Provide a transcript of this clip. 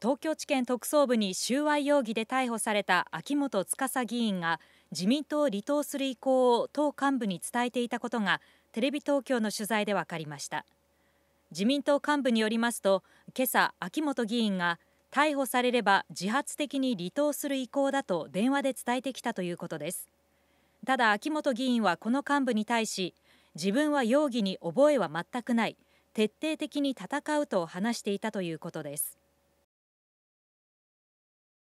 東京地検特捜部に収賄容疑で逮捕された秋元司議員が自民党を離党する意向を党幹部に伝えていたことがテレビ東京の取材で分かりました自民党幹部によりますと今朝秋元議員が逮捕されれば自発的に離党する意向だと電話で伝えてきたということですただ秋元議員はこの幹部に対し自分は容疑に覚えは全くない徹底的に戦うと話していたということです